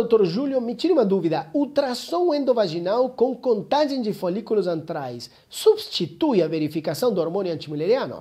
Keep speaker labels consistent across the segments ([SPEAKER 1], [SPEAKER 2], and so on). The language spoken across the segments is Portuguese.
[SPEAKER 1] Doutor Júlio, me tire uma dúvida. Ultrassom endovaginal com contagem de folículos antrais substitui a verificação do hormônio antimuleriano?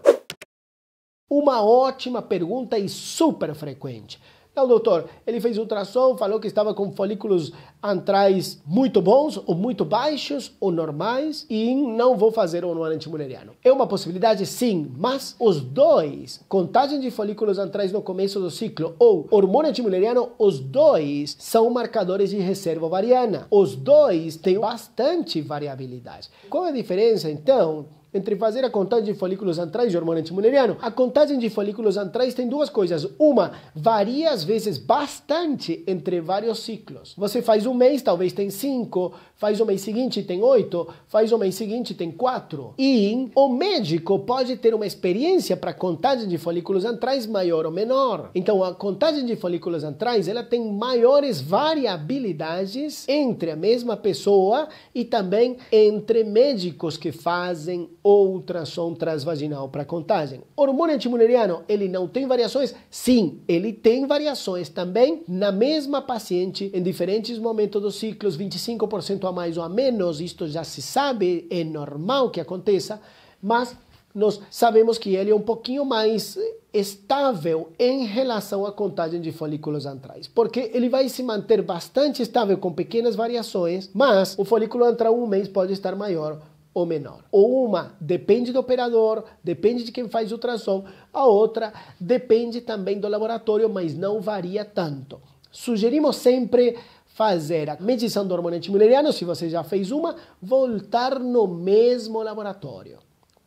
[SPEAKER 1] Uma ótima pergunta e super frequente. Então, doutor, ele fez ultrassom, falou que estava com folículos antrais muito bons, ou muito baixos, ou normais, e não vou fazer o um anual antimuleriano. É uma possibilidade, sim, mas os dois, contagem de folículos antrais no começo do ciclo ou hormônio antimuleriano, os dois são marcadores de reserva ovariana. Os dois têm bastante variabilidade. Qual é a diferença, então? entre fazer a contagem de folículos antrais de hormônio antimulleriano. A contagem de folículos antrais tem duas coisas. Uma, varia às vezes bastante entre vários ciclos. Você faz um mês, talvez tem cinco, faz o mês seguinte, tem oito, faz o mês seguinte, tem quatro. E o médico pode ter uma experiência para contagem de folículos antrais maior ou menor. Então, a contagem de folículos antrais ela tem maiores variabilidades entre a mesma pessoa e também entre médicos que fazem ou ultrassom transvaginal para contagem. Hormônio antimuleriano, ele não tem variações? Sim, ele tem variações também na mesma paciente, em diferentes momentos dos ciclos, 25% a mais ou a menos, isto já se sabe, é normal que aconteça, mas nós sabemos que ele é um pouquinho mais eh, estável em relação à contagem de folículos antrais, porque ele vai se manter bastante estável com pequenas variações, mas o folículo antral um mês pode estar maior, ou menor. Ou uma depende do operador, depende de quem faz o ultrassom, a outra depende também do laboratório, mas não varia tanto. Sugerimos sempre fazer a medição do hormônio antimileriano, se você já fez uma, voltar no mesmo laboratório.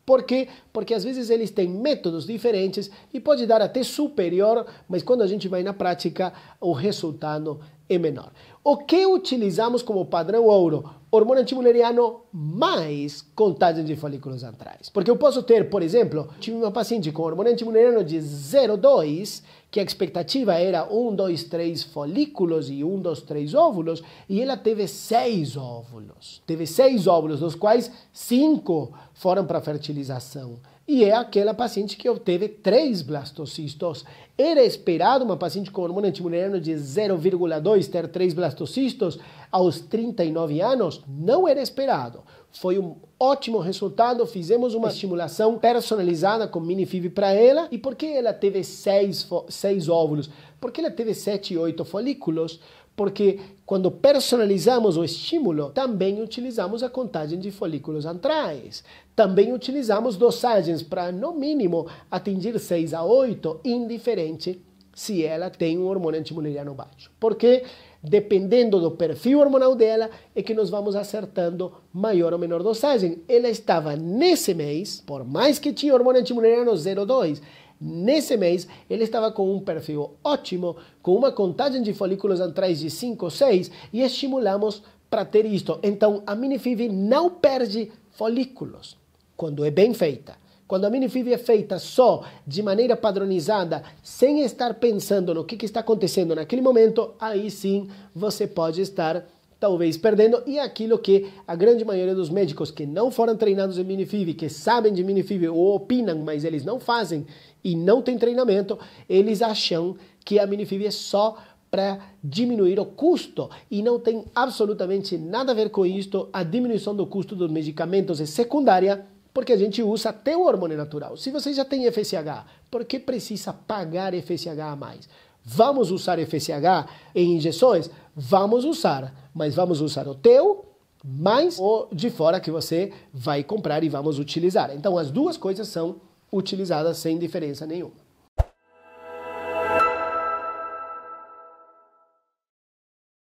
[SPEAKER 1] Por quê? Porque às vezes eles têm métodos diferentes e pode dar até superior, mas quando a gente vai na prática, o resultado é menor. O que utilizamos como padrão ouro? hormônio antimuleriano mais contagem de folículos antrais. Porque eu posso ter, por exemplo, tive uma paciente com hormônio antimuleriano de 0,2, que a expectativa era 1, 2, 3 folículos e 1, 2, 3 óvulos, e ela teve 6 óvulos. Teve 6 óvulos, dos quais 5 foram para fertilização e é aquela paciente que obteve três blastocistos. Era esperado uma paciente com hormônio antimuliano de 0,2 ter três blastocistos aos 39 anos? Não era esperado. Foi um ótimo resultado, fizemos uma estimulação personalizada com minifib para ela. E por que ela teve seis, seis óvulos? Porque ela teve sete e oito folículos? porque quando personalizamos o estímulo, também utilizamos a contagem de folículos antrais. Também utilizamos dosagens para, no mínimo, atingir 6 a 8, indiferente se ela tem um hormônio antimuleriano baixo. Porque dependendo do perfil hormonal dela, é que nós vamos acertando maior ou menor dosagem. Ela estava nesse mês, por mais que tinha hormônio antimuleriano 02, Nesse mês, ele estava com um perfil ótimo, com uma contagem de folículos atrás de 5, 6 e estimulamos para ter isto. Então, a minifib não perde folículos quando é bem feita. Quando a minifib é feita só de maneira padronizada, sem estar pensando no que, que está acontecendo naquele momento, aí sim você pode estar talvez perdendo, e aquilo que a grande maioria dos médicos que não foram treinados em minifib, que sabem de minifib ou opinam, mas eles não fazem e não têm treinamento, eles acham que a minifib é só para diminuir o custo e não tem absolutamente nada a ver com isto. A diminuição do custo dos medicamentos é secundária porque a gente usa até o hormônio natural. Se você já tem FSH, por que precisa pagar FSH a mais? Vamos usar FSH em injeções? vamos usar, mas vamos usar o teu mais o de fora que você vai comprar e vamos utilizar. Então as duas coisas são utilizadas sem diferença nenhuma.